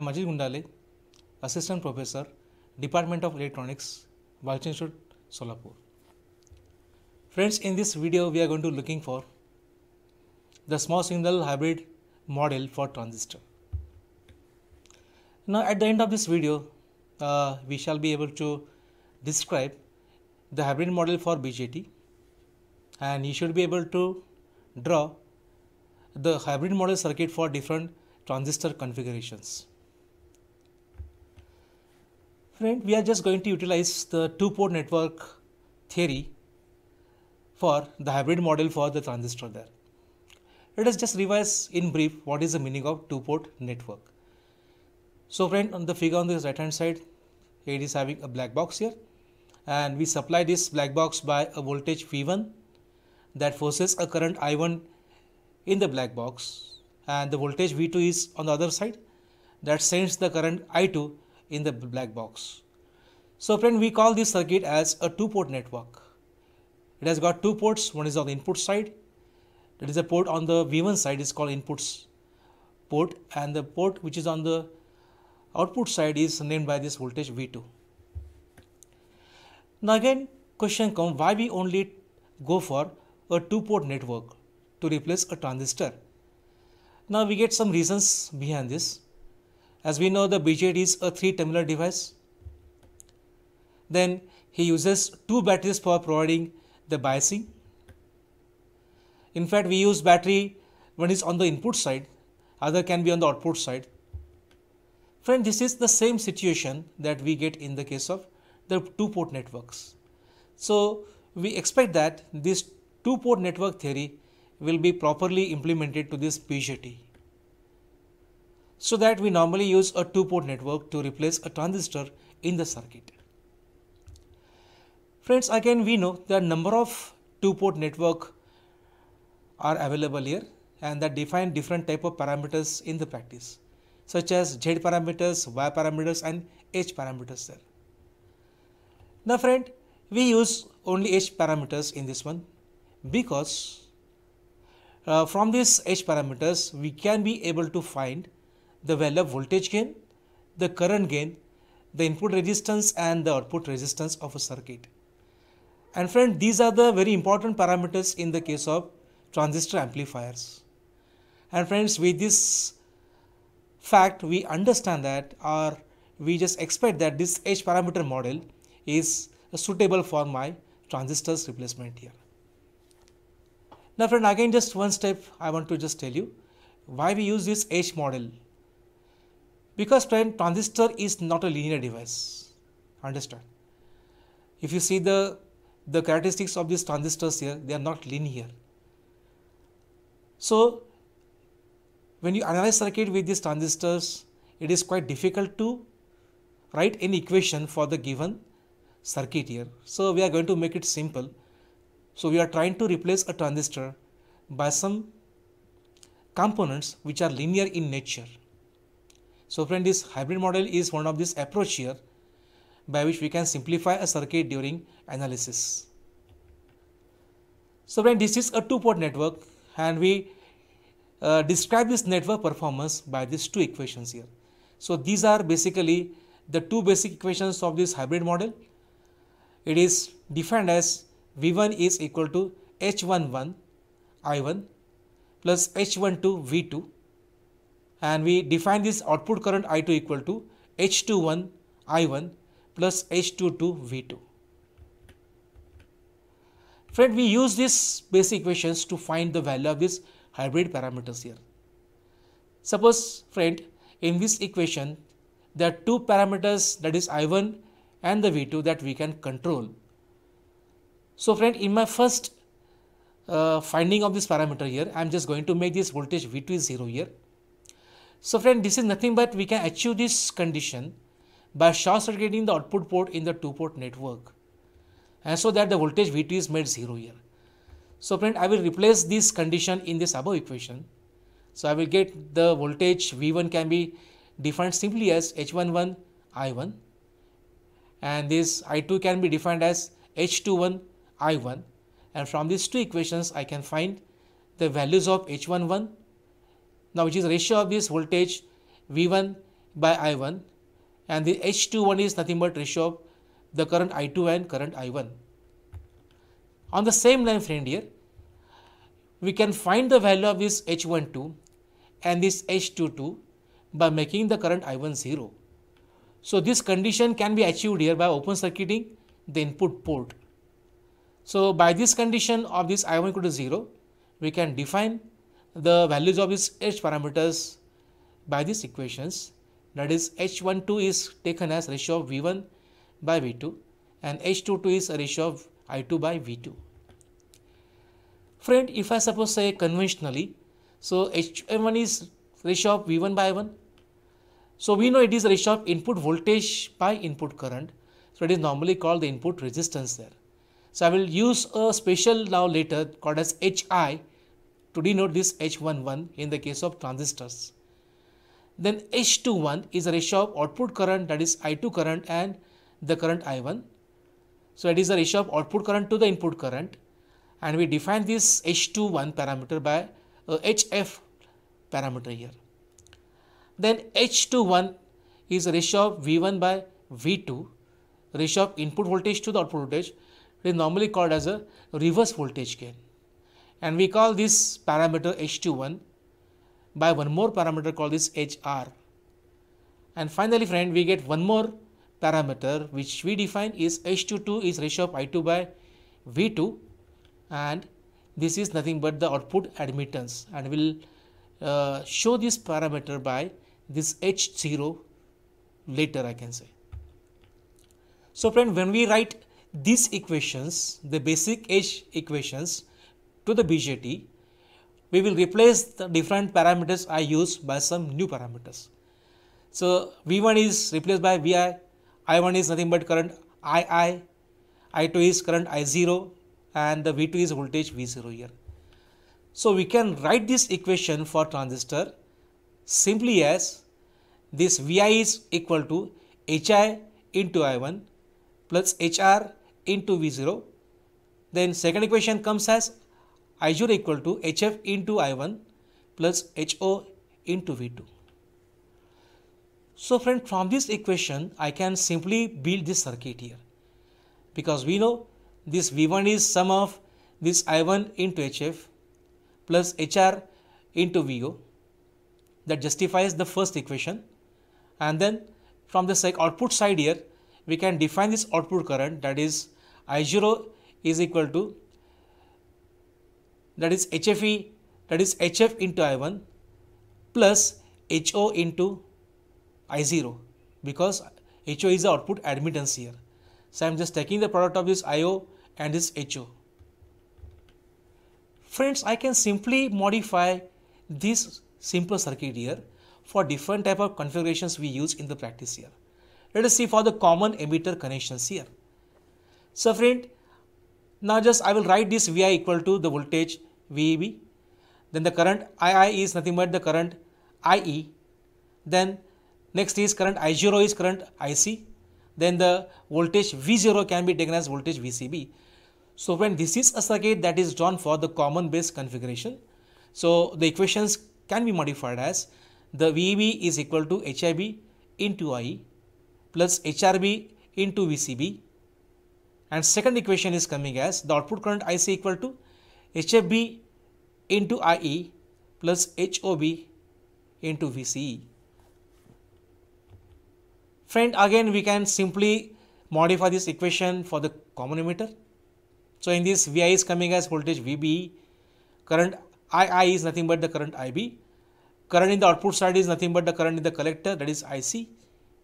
Majid Gundale, Assistant Professor, Department of Electronics, Balchan Institute, Solapur. Friends, in this video we are going to looking for the small signal hybrid model for transistor. Now at the end of this video, uh, we shall be able to describe the hybrid model for BJT and you should be able to draw the hybrid model circuit for different transistor configurations. Friend, we are just going to utilize the two-port network theory for the hybrid model for the transistor there. Let us just revise in brief what is the meaning of two-port network. So friend, on the figure on the right hand side, it is having a black box here and we supply this black box by a voltage V1 that forces a current I1 in the black box and the voltage V2 is on the other side that sends the current I2 in the black box. So friend, we call this circuit as a two port network. It has got two ports. One is on the input side. That is a port on the V1 side is called inputs port and the port which is on the output side is named by this voltage V2. Now again question comes why we only go for a two port network to replace a transistor. Now we get some reasons behind this. As we know, the BJT is a three terminal device. Then he uses two batteries for providing the biasing. In fact, we use battery one is on the input side, other can be on the output side. Friend, this is the same situation that we get in the case of the two port networks. So, we expect that this two port network theory will be properly implemented to this BJT so that we normally use a two-port network to replace a transistor in the circuit. Friends, again we know that number of two-port network are available here and that define different type of parameters in the practice such as Z parameters, Y parameters and H parameters there. Now friend, we use only H parameters in this one because uh, from these H parameters we can be able to find the value of voltage gain, the current gain, the input resistance and the output resistance of a circuit. And friend, these are the very important parameters in the case of transistor amplifiers. And friends, with this fact, we understand that or we just expect that this H parameter model is suitable for my transistors replacement here. Now friend, again just one step I want to just tell you why we use this H model because transistor is not a linear device. Understand? If you see the, the characteristics of these transistors here, they are not linear. So, when you analyze circuit with these transistors, it is quite difficult to write any equation for the given circuit here. So, we are going to make it simple. So, we are trying to replace a transistor by some components which are linear in nature. So friend, this hybrid model is one of this approach here by which we can simplify a circuit during analysis. So friend, this is a two-port network and we uh, describe this network performance by these two equations here. So these are basically the two basic equations of this hybrid model. It is defined as V1 is equal to H11 I1 plus H12 V2 and we define this output current I2 equal to H21 I1 plus H22 V2. Friend, we use these basic equations to find the value of these hybrid parameters here. Suppose, friend, in this equation, there are two parameters that is I1 and the V2 that we can control. So, friend, in my first uh, finding of this parameter here, I am just going to make this voltage V2 is 0 here so friend, this is nothing but we can achieve this condition by short circuiting the output port in the two port network. And so that the voltage Vt is made zero here. So friend, I will replace this condition in this above equation. So I will get the voltage V1 can be defined simply as H11 I1 and this I2 can be defined as H21 I1 and from these two equations I can find the values of H11 now which is the ratio of this voltage V1 by I1 and the H21 is nothing but ratio of the current I2 and current I1. On the same line friend here, we can find the value of this H12 and this H22 by making the current I1 0. So this condition can be achieved here by open circuiting the input port. So by this condition of this I1 equal to 0, we can define the values of its h parameters by these equations. That is h12 is taken as ratio of v1 by v2 and h22 is a ratio of i2 by v2. Friend, if I suppose say conventionally, so h1 is ratio of v1 by i1. So we know it is ratio of input voltage by input current. So it is normally called the input resistance there. So I will use a special now later called as HI to denote this H11 in the case of transistors. Then H21 is the ratio of output current that is I2 current and the current I1. So it is the ratio of output current to the input current and we define this H21 parameter by uh, HF parameter here. Then H21 is the ratio of V1 by V2 ratio of input voltage to the output voltage it is normally called as a reverse voltage gain and we call this parameter h21 by one more parameter called this hr. And finally friend we get one more parameter which we define is h22 is ratio of i2 by v2 and this is nothing but the output admittance and we'll uh, show this parameter by this h0 later I can say. So friend when we write these equations the basic h equations to the BJT, we will replace the different parameters I used by some new parameters. So V1 is replaced by Vi, I1 is nothing but current II, I2 is current I0 and the V2 is voltage V0 here. So we can write this equation for transistor simply as this Vi is equal to Hi into I1 plus HR into V0. Then second equation comes as I0 equal to HF into I1 plus HO into V2. So friend, from this equation, I can simply build this circuit here because we know this V1 is sum of this I1 into HF plus HR into VO that justifies the first equation and then from the output side here we can define this output current that is I0 is equal to that is HFE that is HF into I1 plus HO into I0 because HO is the output admittance here. So I am just taking the product of this IO and this HO. Friends, I can simply modify this simple circuit here for different type of configurations we use in the practice here. Let us see for the common emitter connections here. So friend, now just I will write this Vi equal to the voltage VAB. Then the current II is nothing but the current IE. Then next is current I0 is current IC. Then the voltage V0 can be taken as voltage VCB. So when this is a circuit that is drawn for the common base configuration, so the equations can be modified as the VEB is equal to HIB into IE plus HRB into VCB and second equation is coming as the output current IC equal to HFB into IE plus HOB into VCE. Friend, again we can simply modify this equation for the common emitter. So, in this VI is coming as voltage VBE, current II is nothing but the current IB, current in the output side is nothing but the current in the collector that is IC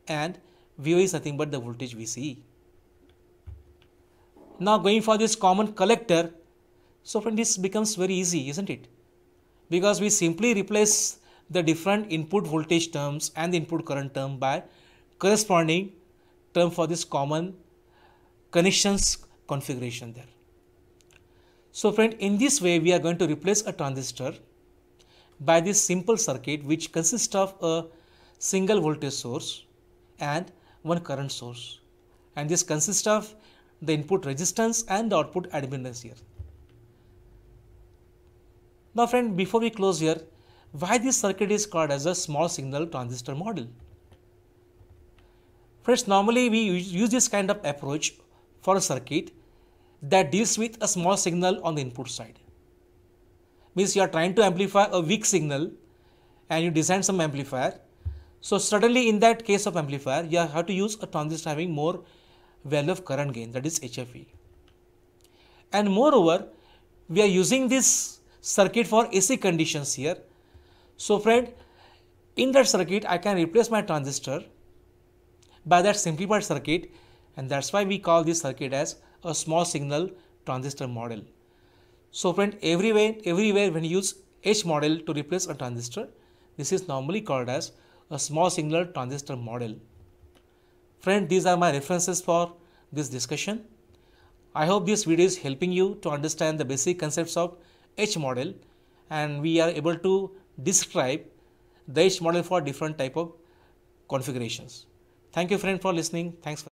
and VO is nothing but the voltage VCE. Now, going for this common collector, so friend, this becomes very easy, isn't it? Because we simply replace the different input voltage terms and the input current term by corresponding term for this common connections configuration there. So friend, in this way we are going to replace a transistor by this simple circuit which consists of a single voltage source and one current source and this consists of the input resistance and the output admittance here. Now friend, before we close here, why this circuit is called as a small signal transistor model? First, normally we use this kind of approach for a circuit that deals with a small signal on the input side. Means you are trying to amplify a weak signal and you design some amplifier. So suddenly in that case of amplifier, you have to use a transistor having more value of current gain that is HFE. And moreover, we are using this circuit for AC conditions here. So friend, in that circuit, I can replace my transistor by that simplified circuit and that's why we call this circuit as a small signal transistor model. So friend, everywhere, everywhere when you use H model to replace a transistor, this is normally called as a small signal transistor model. Friend, these are my references for this discussion. I hope this video is helping you to understand the basic concepts of H model and we are able to describe the H model for different type of configurations. Thank you friend for listening. Thanks. For